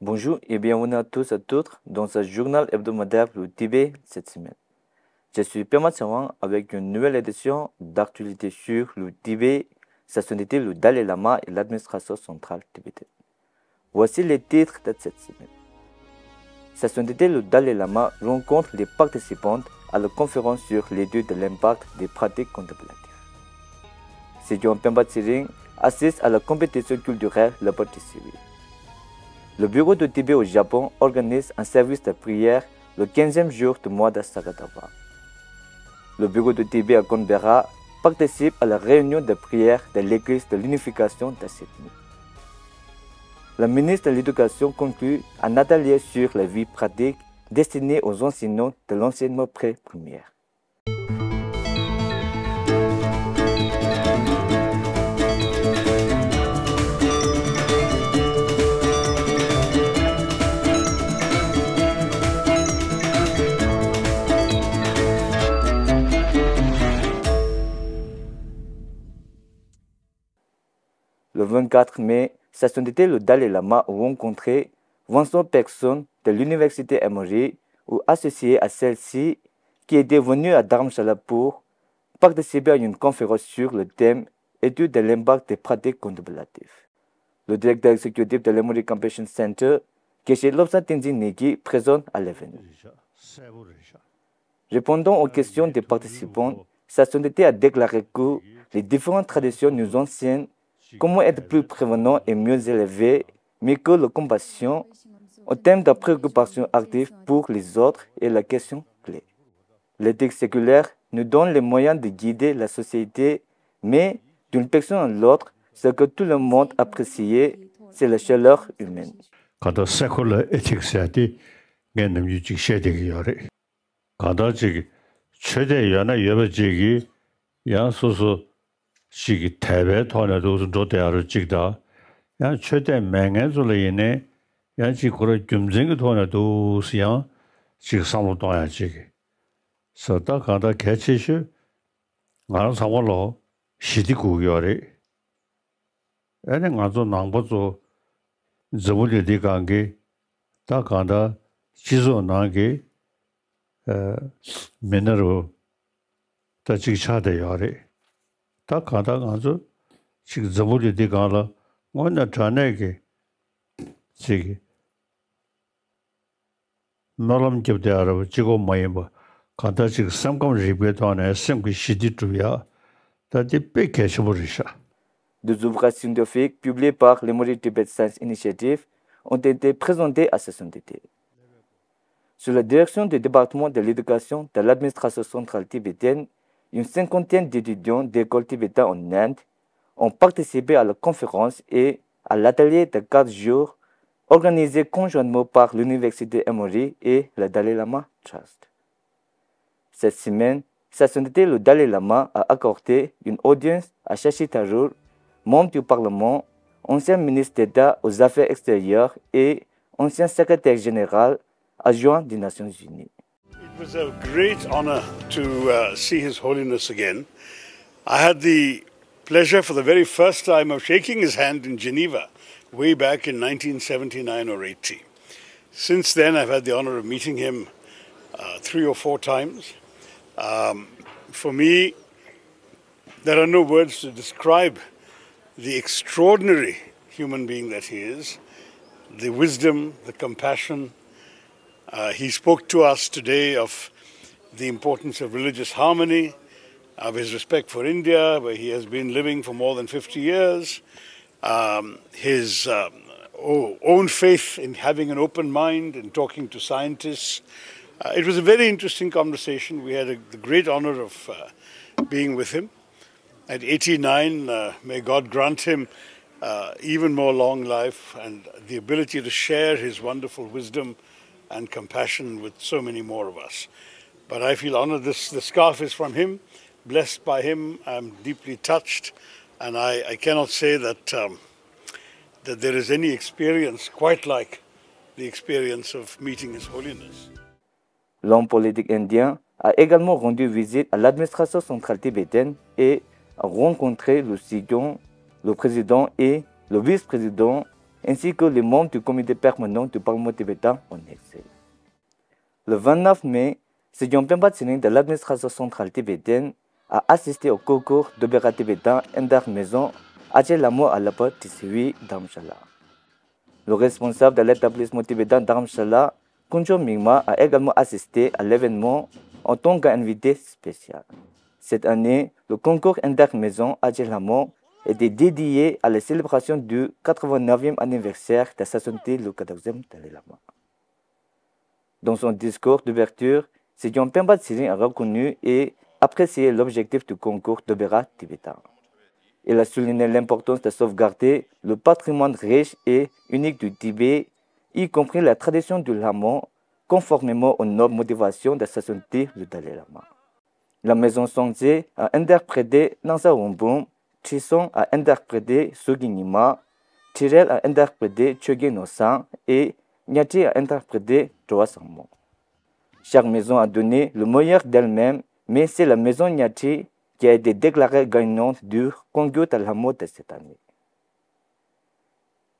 Bonjour et bienvenue à tous et à toutes dans ce journal hebdomadaire du Tibet cette semaine. Je suis Pema avec une nouvelle édition d'actualité sur le Tibet, sa sonité le Dalai Lama et l'administration centrale tibétaine. Voici les titres de cette semaine. Sa sonité le Dalai Lama rencontre les participantes à la conférence sur l'étude de l'impact des pratiques contemplatives. Sidion Pemba assiste à la compétition culturelle La Partie civile. Le bureau de Tibet au Japon organise un service de prière le 15e jour du mois de Le bureau de Tibet à Canberra participe à la réunion de prière de l'Église de l'unification de Le ministre de l'Éducation conclut un atelier sur la vie pratique destiné aux enseignants de l'enseignement pré-primaire. 24 mai, sa le Dalai Lama a rencontré 200 personnes de l'université Emory ou associées à celle-ci qui étaient venues à Dharamshala pour participer à une conférence sur le thème Études de l'impact des pratiques contemplatives. Le directeur exécutif de l'Emory Compassion Center, Keshe Lobsa Tenzin Negi, présente à l'événement. Répondant aux questions des participants, sa a déclaré que les différentes traditions nous enseignent Comment être plus prévenant et mieux élevé, mais que la compassion au thème de préoccupation active pour les autres est la question clé. L'éthique séculaire nous donne les moyens de guider la société, mais d'une personne à l'autre, ce que tout le monde apprécie, c'est la chaleur humaine. quand Quand on 시기 tēbē tōne tōsōn tō tēyāru chikdā, yā chō tē mēngē tō lē yinē, yā chī kōrō gyumzhēngi tōne tōsī yā, chīk sāmo tōyā chīki. Sā tā kāntā kēchē shū, ngā rā sāmo lō, shītī kūgyō Tā kāntā kāntō, chik dzaburi di kāntā, wān yā tā nè kē, tsè kē, mālam kẹp tē ārabi, chik kō māyēm bā, kāntā chik sēm kōm rīpē tā nè, sēm kē shidī tūyā, tā tē pē kē shibu rī shā. Deux ouvra s'indophèque publiés par l'Emory Tibet Science Initiative ont été présentés à ce sondité. Sous la direction du département de l'éducation de l'administration centrale tibétaine, une cinquantaine d'étudiants d'école tibétains en Inde ont participé à la conférence et à l'atelier de quatre jours organisé conjointement par l'Université Emory et le Dalai Lama Trust. Cette semaine, sa Sainteté le Dalai Lama a accordé une audience à Shashi Tajour, membre du Parlement, ancien ministre d'État aux Affaires extérieures et ancien secrétaire général adjoint des Nations Unies. It was a great honor to uh, see His Holiness again. I had the pleasure for the very first time of shaking his hand in Geneva way back in 1979 or 80. Since then, I've had the honor of meeting him uh, three or four times. Um, for me, there are no words to describe the extraordinary human being that he is, the wisdom, the compassion, uh, he spoke to us today of the importance of religious harmony, of his respect for India, where he has been living for more than 50 years, um, his um, own faith in having an open mind and talking to scientists. Uh, it was a very interesting conversation. We had a, the great honor of uh, being with him. At 89, uh, may God grant him uh, even more long life and the ability to share his wonderful wisdom and compassion with so many more of us. But I feel honored. This the scarf is from him, blessed by him. I'm deeply touched, and I, I cannot say that um, that there is any experience quite like the experience of meeting His Holiness. L'homme politique indien a également rendu visite à l'administration centrale tibétaine et a rencontré le, président, le président et le vice-président ainsi que les membres du comité permanent du Parlement tibétain en exil. Le 29 mai, Sejong Pemba de l'administration centrale tibétaine a assisté au concours d'opéra tibétain Endar Maison à Lamo à la Tisui d'Amchala. Le responsable de l'établissement tibétain d'Amchala, Kunjo Mingma, a également assisté à l'événement en tant qu'invité spécial. Cette année, le concours Endar Maison à était dédié à la célébration du 89e anniversaire de la le 14e Dalai Lama. Dans son discours d'ouverture, Sejong Pemba Tsilin a reconnu et apprécié l'objectif du concours d'opéra tibétain. Il a souligné l'importance de sauvegarder le patrimoine riche et unique du Tibet, y compris la tradition du Lama, conformément aux nobles motivations de sa santé le Dalai Lama. La maison sangze a interprété dans sa Chisong a interprété Suginima, Tirel a interprété chogeno et Nyati a interprété toa Chaque maison a donné le meilleur d'elle-même, mais c'est la maison Nyati qui a été déclarée gagnante du Kongyo Talhamo de cette année.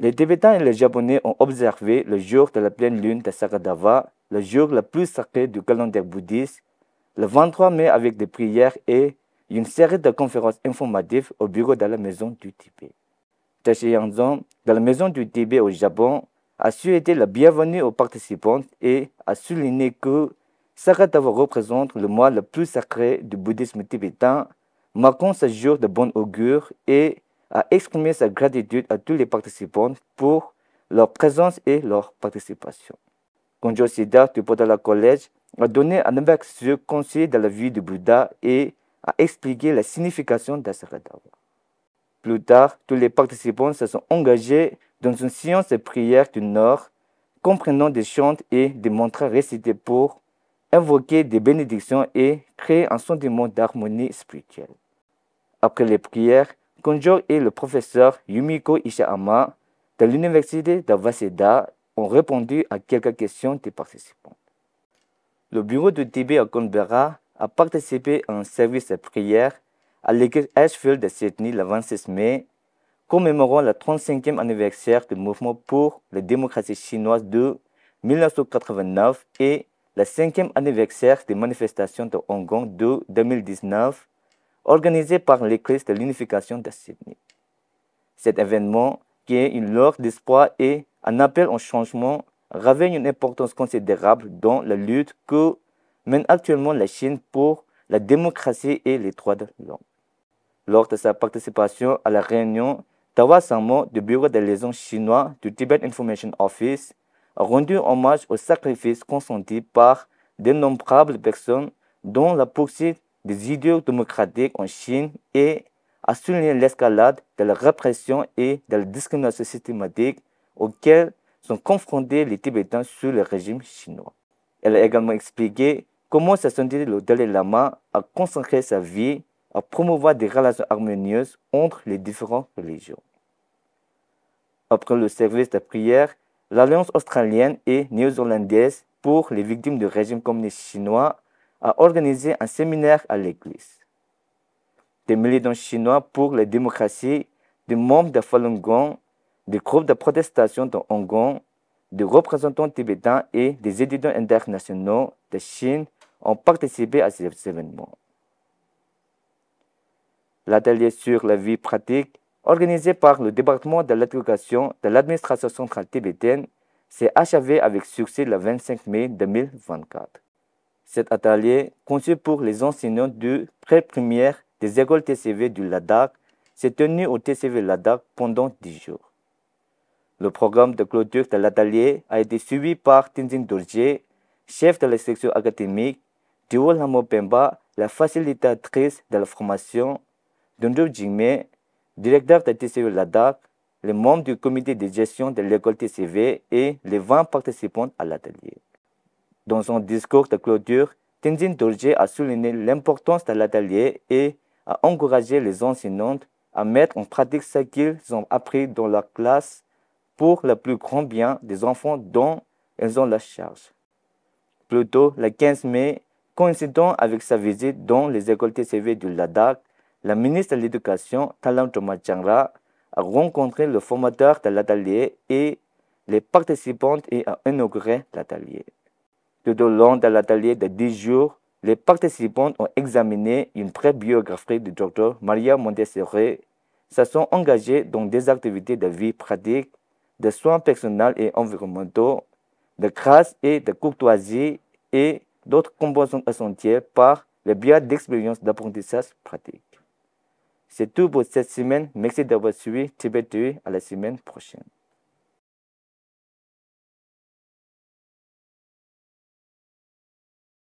Les Tibétains et les Japonais ont observé le jour de la pleine lune de Saradava, le jour le plus sacré du calendrier bouddhiste, le 23 mai avec des prières et une série de conférences informatives au bureau de la Maison du Tibet. Taché de la Maison du Tibet au Japon, a souhaité la bienvenue aux participants et a souligné que Sakatawa représente le mois le plus sacré du bouddhisme tibétain, marquant ce jour de bon augure et a exprimé sa gratitude à tous les participants pour leur présence et leur participation. Kondjo du Potala College a donné un sur conseil de la vie du Bouddha et à expliquer la signification d'Asaradawa. Plus tard, tous les participants se sont engagés dans une séance de prière du Nord, comprenant des chants et des mantras récités pour invoquer des bénédictions et créer un sentiment d'harmonie spirituelle. Après les prières, Konjo et le professeur Yumiko Ishihama de l'université de Waseda ont répondu à quelques questions des participants. Le bureau de Tibet à a participé à un service de prière à l'église Ashfield de Sydney le 26 mai, commémorant le 35e anniversaire du mouvement pour la démocratie chinoise de 1989 et le 5e anniversaire des manifestations de Hong Kong de 2019, organisées par l'église de l'unification de Sydney. Cet événement, qui est une lueur d'espoir et un appel au changement, revêt une importance considérable dans la lutte que mène actuellement la Chine pour la démocratie et les droits de l'homme. Lors de sa participation à la réunion, Tawa Samo du Bureau de liaison chinois du Tibet Information Office a rendu hommage aux sacrifices consentis par d'innombrables personnes dans la poursuite des idéaux démocratiques en Chine et a souligné l'escalade de la répression et de la discrimination systématique auxquelles sont confrontés les Tibétains sous le régime chinois. Elle a également expliqué Comment s'intégrer le Dalai Lama à concentrer sa vie à promouvoir des relations harmonieuses entre les différentes religions. Après le service de prière, l'Alliance australienne et néo-zélandaise pour les victimes du régime communiste chinois a organisé un séminaire à l'église. Des militants chinois pour la démocratie, des membres de Falun Gong, des groupes de protestation dans Hong Kong, des représentants tibétains et des étudiants internationaux de Chine ont participé à ces événements. L'atelier sur la vie pratique, organisé par le département de l'éducation de l'administration centrale tibétaine, s'est achevé avec succès le 25 mai 2024. Cet atelier, conçu pour les enseignants du pré première des écoles TCV du Ladakh, s'est tenu au TCV Ladakh pendant 10 jours. Le programme de clôture de l'atelier a été suivi par Tenzin Dorje, chef de la section académique, Hamo Pemba, la facilitatrice de la formation, Dundu Jingme, directeur de TCU e LADAC, les membres du comité de gestion de l'école TCV et les 20 participants à l'atelier. Dans son discours de clôture, Tenzin Dorje a souligné l'importance de l'atelier et a encouragé les enseignantes à mettre en pratique ce qu'ils ont appris dans leur classe pour le plus grand bien des enfants dont elles ont la charge. plutôt le 15 mai, Coïncident avec sa visite dans les écoles TCV du Ladakh, la ministre de l'Éducation, Thomas Tomachangra, a rencontré le formateur de l'atelier et les participantes et a inauguré l'atelier. Tout au long de l'atelier de 10 jours, les participantes ont examiné une prébiographie du docteur Maria Montessori, se sont engagées dans des activités de vie pratique, de soins personnels et environnementaux, de grâce et de courtoisie et d'autres sont essentiels par le biais d'expériences d'apprentissage pratique. C'est tout pour cette semaine. Merci d'avoir suivi Tibet à la semaine prochaine.